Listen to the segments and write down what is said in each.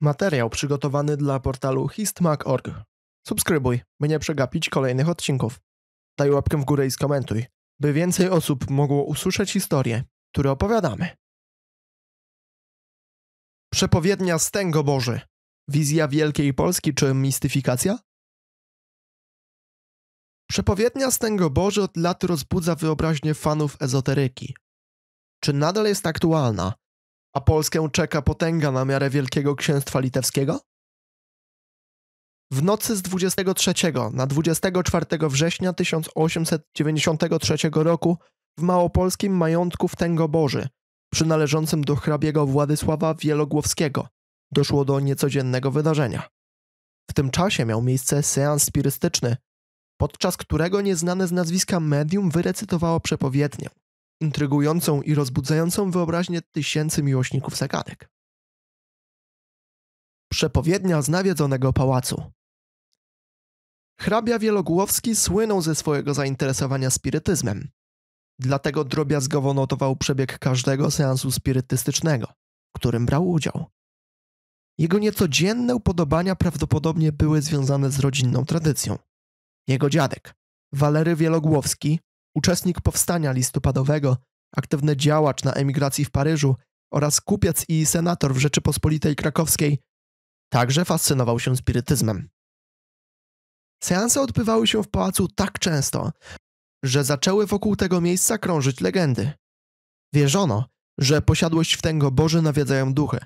Materiał przygotowany dla portalu histmag.org. Subskrybuj, by nie przegapić kolejnych odcinków. Daj łapkę w górę i skomentuj, by więcej osób mogło usłyszeć historie, które opowiadamy. Przepowiednia Stęgo Boży. Wizja Wielkiej Polski czy mistyfikacja? Przepowiednia Stęgo Boży od lat rozbudza wyobraźnię fanów ezoteryki. Czy nadal jest aktualna a Polskę czeka potęga na miarę Wielkiego Księstwa Litewskiego? W nocy z 23 na 24 września 1893 roku w małopolskim majątku w Tęgoborży, przynależącym do hrabiego Władysława Wielogłowskiego, doszło do niecodziennego wydarzenia. W tym czasie miał miejsce seans spirystyczny, podczas którego nieznane z nazwiska medium wyrecytowało przepowiednię, intrygującą i rozbudzającą wyobraźnię tysięcy miłośników zagadek. Przepowiednia z nawiedzonego pałacu. Hrabia Wielogłowski słynął ze swojego zainteresowania spirytyzmem. Dlatego drobiazgowo notował przebieg każdego seansu spirytystycznego, którym brał udział. Jego niecodzienne upodobania prawdopodobnie były związane z rodzinną tradycją. Jego dziadek, Walery Wielogłowski, uczestnik powstania listopadowego, aktywny działacz na emigracji w Paryżu oraz kupiec i senator w Rzeczypospolitej Krakowskiej, także fascynował się spirytyzmem. Seanse odbywały się w pałacu tak często, że zaczęły wokół tego miejsca krążyć legendy. Wierzono, że posiadłość w Boży nawiedzają duchy,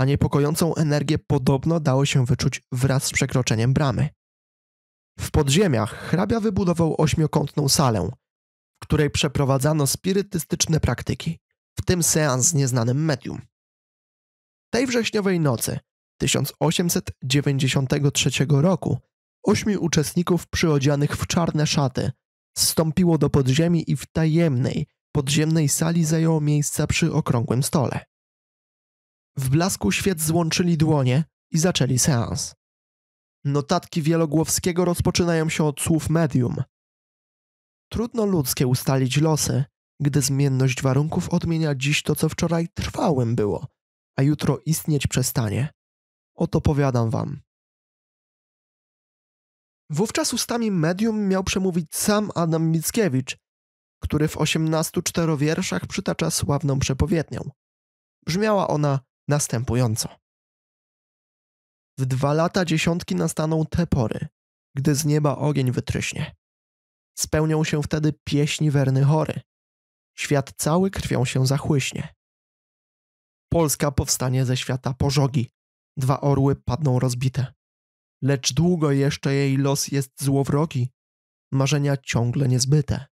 a niepokojącą energię podobno dało się wyczuć wraz z przekroczeniem bramy. W podziemiach hrabia wybudował ośmiokątną salę, której przeprowadzano spirytystyczne praktyki, w tym seans z nieznanym medium. Tej wrześniowej nocy 1893 roku ośmiu uczestników przyodzianych w czarne szaty zstąpiło do podziemi i w tajemnej, podziemnej sali zajęło miejsca przy okrągłym stole. W blasku świec złączyli dłonie i zaczęli seans. Notatki Wielogłowskiego rozpoczynają się od słów medium, Trudno ludzkie ustalić losy, gdy zmienność warunków odmienia dziś to, co wczoraj trwałym było, a jutro istnieć przestanie. Oto powiadam wam. Wówczas ustami medium miał przemówić sam Adam Mickiewicz, który w 18 czterowierszach przytacza sławną przepowiednię. Brzmiała ona następująco. W dwa lata dziesiątki nastaną te pory, gdy z nieba ogień wytryśnie spełnią się wtedy pieśni werny chory. Świat cały krwią się zachłyśnie. Polska powstanie ze świata pożogi. Dwa orły padną rozbite. Lecz długo jeszcze jej los jest złowrogi. Marzenia ciągle niezbyte.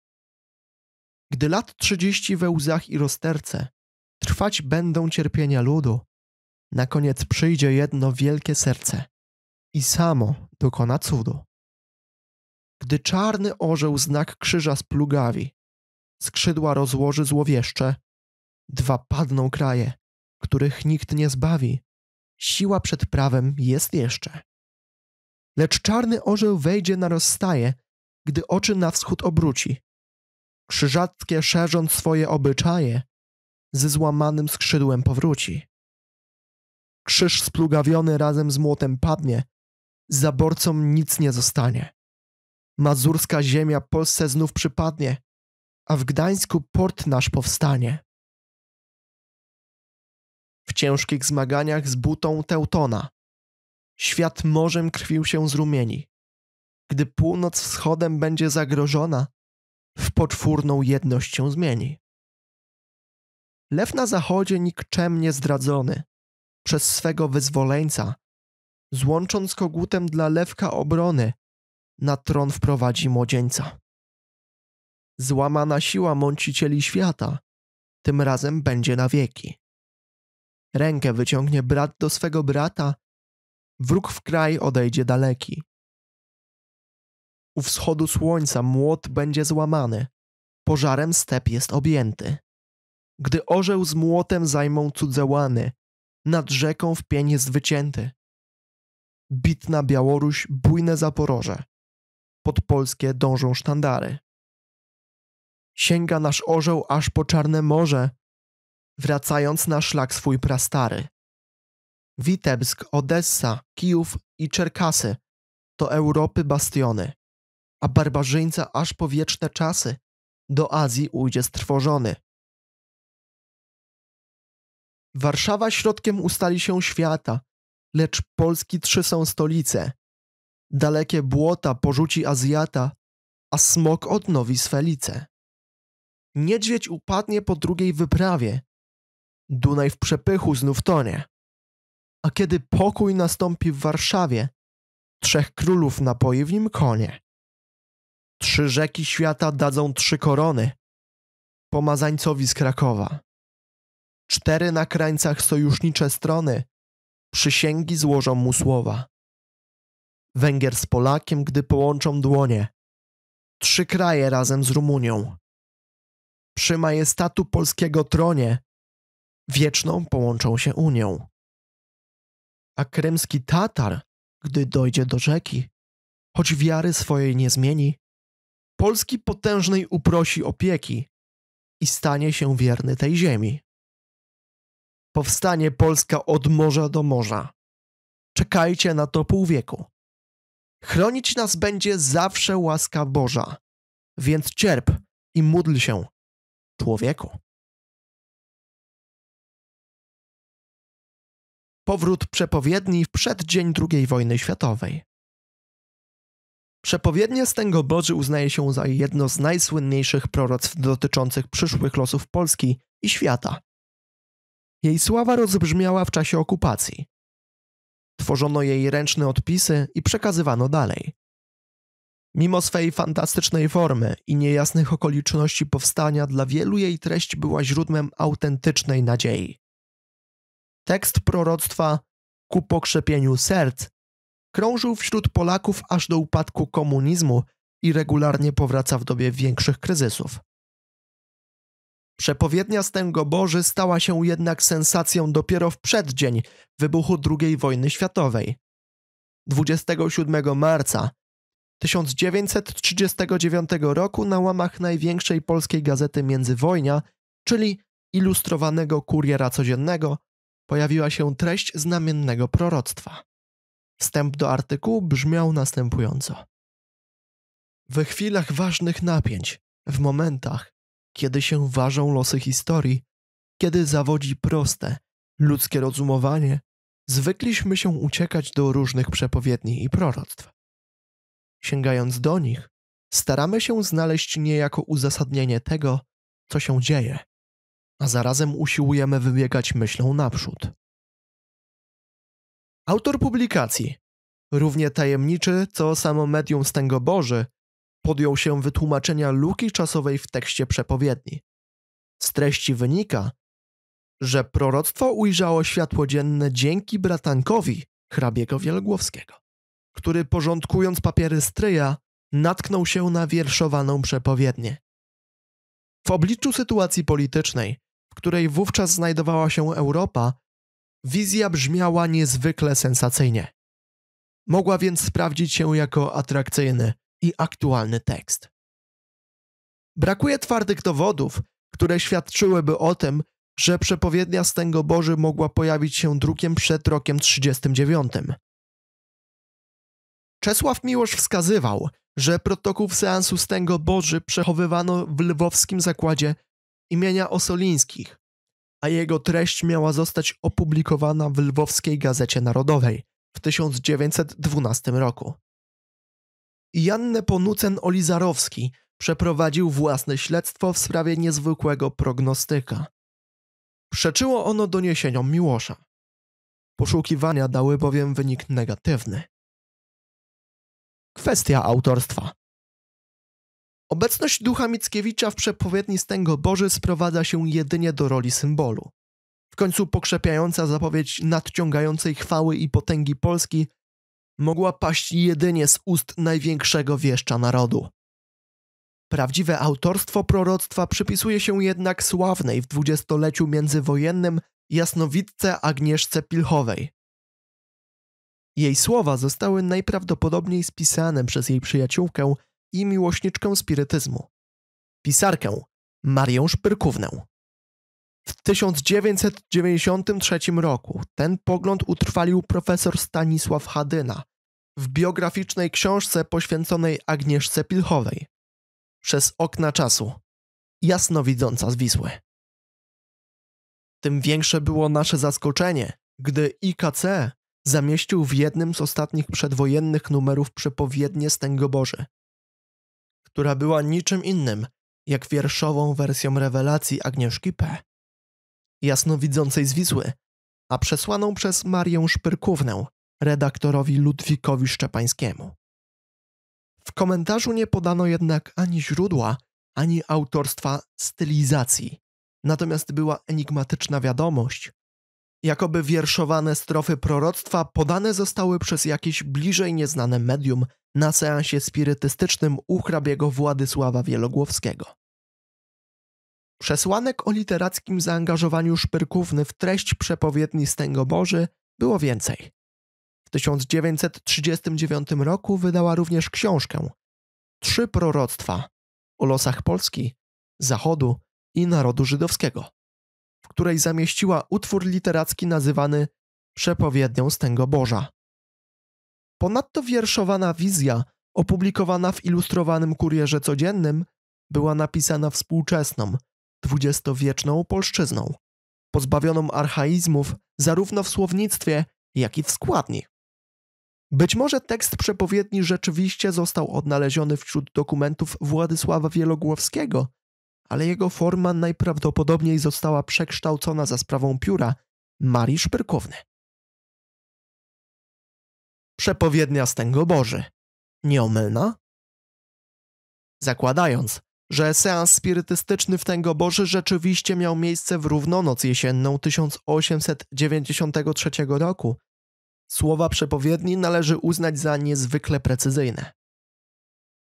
Gdy lat trzydzieści we łzach i rozterce trwać będą cierpienia ludu, na koniec przyjdzie jedno wielkie serce i samo dokona cudu. Gdy czarny orzeł znak krzyża splugawi, skrzydła rozłoży złowieszcze, dwa padną kraje, których nikt nie zbawi. Siła przed prawem jest jeszcze. Lecz czarny orzeł wejdzie na rozstaje, gdy oczy na wschód obróci. Krzyżackie szerząc swoje obyczaje, ze złamanym skrzydłem powróci. Krzyż splugawiony razem z młotem padnie, zaborcom nic nie zostanie. Mazurska ziemia Polsce znów przypadnie, a w Gdańsku port nasz powstanie. W ciężkich zmaganiach z butą Teutona świat morzem krwił się z rumieni. Gdy północ wschodem będzie zagrożona, w poczwórną jedność się zmieni. Lew na zachodzie nikczemnie zdradzony przez swego wyzwoleńca, złącząc kogutem dla lewka obrony, na tron wprowadzi młodzieńca. Złamana siła mącicieli świata tym razem będzie na wieki. Rękę wyciągnie brat do swego brata, wróg w kraj odejdzie daleki. U wschodu słońca młot będzie złamany, pożarem step jest objęty. Gdy orzeł z młotem zajmą cudze łany, nad rzeką w pień jest wycięty. Bitna Białoruś, bujne Zaporoże, pod polskie dążą sztandary. Sięga nasz orzeł aż po czarne morze, wracając na szlak swój prastary. Witebsk, Odessa, Kijów i Czerkasy to Europy bastiony, a barbarzyńca aż po wieczne czasy do Azji ujdzie strwożony. Warszawa środkiem ustali się świata, lecz Polski trzy są stolice – Dalekie błota porzuci Azjata, a smok odnowi swelice. Niedźwiedź upadnie po drugiej wyprawie. Dunaj w przepychu znów tonie. A kiedy pokój nastąpi w Warszawie, trzech królów napoi w nim konie. Trzy rzeki świata dadzą trzy korony. Pomazańcowi z Krakowa. Cztery na krańcach sojusznicze strony przysięgi złożą mu słowa. Węgier z Polakiem, gdy połączą dłonie. Trzy kraje razem z Rumunią. Przy majestatu polskiego tronie wieczną połączą się Unią. A krymski Tatar, gdy dojdzie do rzeki, choć wiary swojej nie zmieni, Polski potężnej uprosi opieki i stanie się wierny tej ziemi. Powstanie Polska od morza do morza. Czekajcie na to pół wieku. Chronić nas będzie zawsze łaska Boża, więc cierp i módl się, człowieku. Powrót przepowiedni w przeddzień II wojny światowej. Przepowiednie Stęgo Boży uznaje się za jedno z najsłynniejszych proroctw dotyczących przyszłych losów Polski i świata. Jej sława rozbrzmiała w czasie okupacji, tworzono jej ręczne odpisy i przekazywano dalej. Mimo swej fantastycznej formy i niejasnych okoliczności powstania, dla wielu jej treść była źródłem autentycznej nadziei. Tekst proroctwa ku pokrzepieniu serc krążył wśród Polaków aż do upadku komunizmu i regularnie powraca w dobie większych kryzysów. Przepowiednia Stęgo Boży stała się jednak sensacją dopiero w przeddzień wybuchu II wojny światowej. 27 marca 1939 roku na łamach największej polskiej gazety Międzywojnia, czyli ilustrowanego kuriera codziennego, pojawiła się treść znamiennego proroctwa. Wstęp do artykułu brzmiał następująco. We chwilach ważnych napięć, w momentach, kiedy się ważą losy historii, kiedy zawodzi proste, ludzkie rozumowanie, zwykliśmy się uciekać do różnych przepowiedni i proroctw. Sięgając do nich, staramy się znaleźć niejako uzasadnienie tego, co się dzieje, a zarazem usiłujemy wybiegać myślą naprzód. Autor publikacji, równie tajemniczy co samo medium Boży, podjął się wytłumaczenia luki czasowej w tekście przepowiedni. Z treści wynika, że proroctwo ujrzało światło dzienne dzięki bratankowi hrabiego Wielgłowskiego, który porządkując papiery stryja, natknął się na wierszowaną przepowiednię. W obliczu sytuacji politycznej, w której wówczas znajdowała się Europa, wizja brzmiała niezwykle sensacyjnie. Mogła więc sprawdzić się jako atrakcyjny, i aktualny tekst. Brakuje twardych dowodów, które świadczyłyby o tym, że przepowiednia Stęgo Boży mogła pojawić się drukiem przed rokiem 39. Czesław Miłosz wskazywał, że protokół seansu Stęgo Boży przechowywano w lwowskim zakładzie imienia Osolińskich, a jego treść miała zostać opublikowana w lwowskiej Gazecie Narodowej w 1912 roku. Janne Ponucen-Olizarowski przeprowadził własne śledztwo w sprawie niezwykłego prognostyka. Przeczyło ono doniesieniom Miłosza. Poszukiwania dały bowiem wynik negatywny. Kwestia autorstwa. Obecność ducha Mickiewicza w przepowiedni Stęgo Boży sprowadza się jedynie do roli symbolu. W końcu pokrzepiająca zapowiedź nadciągającej chwały i potęgi Polski mogła paść jedynie z ust największego wieszcza narodu. Prawdziwe autorstwo proroctwa przypisuje się jednak sławnej w dwudziestoleciu międzywojennym jasnowidce Agnieszce Pilchowej. Jej słowa zostały najprawdopodobniej spisane przez jej przyjaciółkę i miłośniczkę spirytyzmu, pisarkę Marię Szpyrkównę. W 1993 roku ten pogląd utrwalił profesor Stanisław Hadyna w biograficznej książce poświęconej Agnieszce Pilchowej przez okna czasu, jasnowidząca z Wisły. Tym większe było nasze zaskoczenie, gdy IKC zamieścił w jednym z ostatnich przedwojennych numerów przepowiednię Stęgoboży, która była niczym innym jak wierszową wersją rewelacji Agnieszki P jasnowidzącej z Wisły, a przesłaną przez Marię Szpyrkównę, redaktorowi Ludwikowi Szczepańskiemu. W komentarzu nie podano jednak ani źródła, ani autorstwa stylizacji, natomiast była enigmatyczna wiadomość, jakoby wierszowane strofy proroctwa podane zostały przez jakieś bliżej nieznane medium na seansie spirytystycznym u hrabiego Władysława Wielogłowskiego. Przesłanek o literackim zaangażowaniu Szpyrkówny w treść przepowiedni Stęgo Boży było więcej. W 1939 roku wydała również książkę Trzy proroctwa o losach Polski, Zachodu i narodu żydowskiego, w której zamieściła utwór literacki nazywany Przepowiednią Stęgo Boża. Ponadto wierszowana wizja, opublikowana w ilustrowanym kurierze codziennym, była napisana współczesną, dwudziestowieczną polszczyzną, pozbawioną archaizmów zarówno w słownictwie, jak i w składni. Być może tekst przepowiedni rzeczywiście został odnaleziony wśród dokumentów Władysława Wielogłowskiego, ale jego forma najprawdopodobniej została przekształcona za sprawą pióra Marii Szpyrkówny. Przepowiednia Stęgo Boży. Nieomylna? Zakładając, że seans spirytystyczny w Tęgo Boży rzeczywiście miał miejsce w równonoc jesienną 1893 roku. Słowa przepowiedni należy uznać za niezwykle precyzyjne.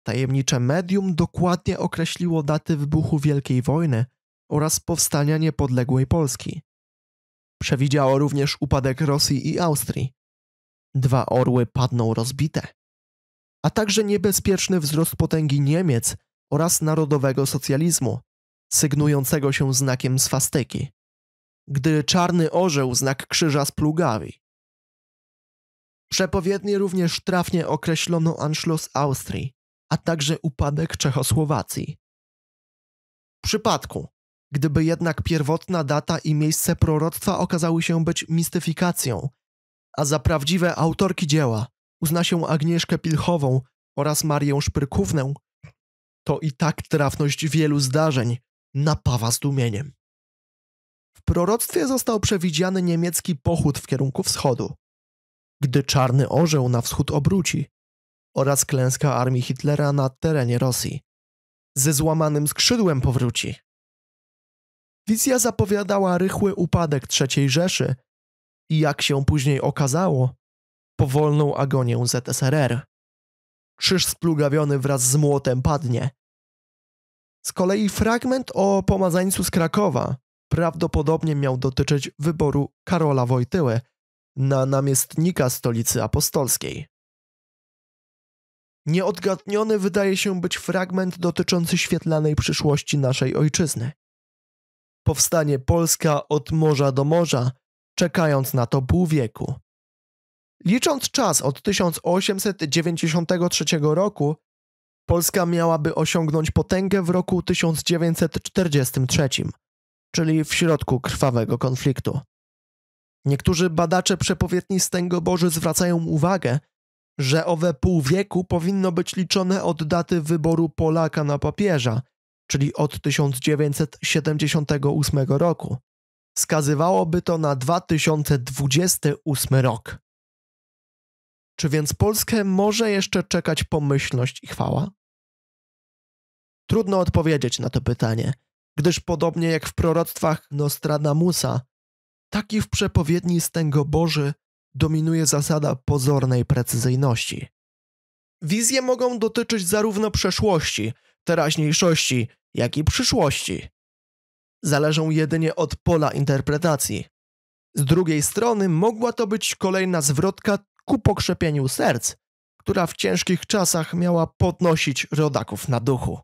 Tajemnicze medium dokładnie określiło daty wybuchu Wielkiej Wojny oraz powstania niepodległej Polski. Przewidziało również upadek Rosji i Austrii. Dwa orły padną rozbite. A także niebezpieczny wzrost potęgi Niemiec – oraz narodowego socjalizmu, sygnującego się znakiem swastyki, gdy czarny orzeł znak krzyża splugawi. Przepowiednie również trafnie określono Anschluss Austrii, a także upadek Czechosłowacji. W przypadku, gdyby jednak pierwotna data i miejsce proroctwa okazały się być mistyfikacją, a za prawdziwe autorki dzieła uzna się Agnieszkę Pilchową oraz Marię Szpyrkównę, to i tak trafność wielu zdarzeń napawa zdumieniem. W proroctwie został przewidziany niemiecki pochód w kierunku wschodu. Gdy czarny orzeł na wschód obróci, oraz klęska armii Hitlera na terenie Rosji. Ze złamanym skrzydłem powróci. Wizja zapowiadała rychły upadek III Rzeszy i jak się później okazało, powolną agonię ZSRR. Krzyż splugawiony wraz z młotem padnie. Z kolei fragment o pomazańcu z Krakowa prawdopodobnie miał dotyczyć wyboru Karola Wojtyły na namiestnika stolicy apostolskiej. Nieodgadniony wydaje się być fragment dotyczący świetlanej przyszłości naszej ojczyzny. Powstanie Polska od morza do morza, czekając na to pół wieku. Licząc czas od 1893 roku, Polska miałaby osiągnąć potęgę w roku 1943, czyli w środku krwawego konfliktu. Niektórzy badacze przepowiedni Boży zwracają uwagę, że owe pół wieku powinno być liczone od daty wyboru Polaka na papieża, czyli od 1978 roku. Skazywałoby to na 2028 rok. Czy więc Polskę może jeszcze czekać pomyślność i chwała? Trudno odpowiedzieć na to pytanie, gdyż podobnie jak w proroctwach Nostradamusa, taki w przepowiedni Stęgo Boży dominuje zasada pozornej precyzyjności. Wizje mogą dotyczyć zarówno przeszłości, teraźniejszości, jak i przyszłości. Zależą jedynie od pola interpretacji. Z drugiej strony mogła to być kolejna zwrotka ku pokrzepieniu serc, która w ciężkich czasach miała podnosić rodaków na duchu.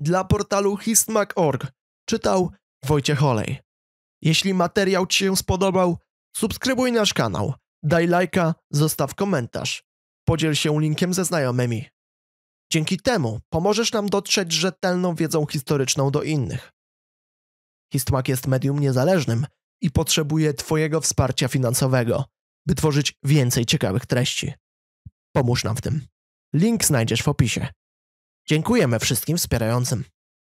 Dla portalu histmag.org czytał Wojciech Olej. Jeśli materiał Ci się spodobał, subskrybuj nasz kanał, daj lajka, zostaw komentarz. Podziel się linkiem ze znajomymi. Dzięki temu pomożesz nam dotrzeć rzetelną wiedzą historyczną do innych. Histmak jest medium niezależnym, i potrzebuje Twojego wsparcia finansowego, by tworzyć więcej ciekawych treści. Pomóż nam w tym. Link znajdziesz w opisie. Dziękujemy wszystkim wspierającym.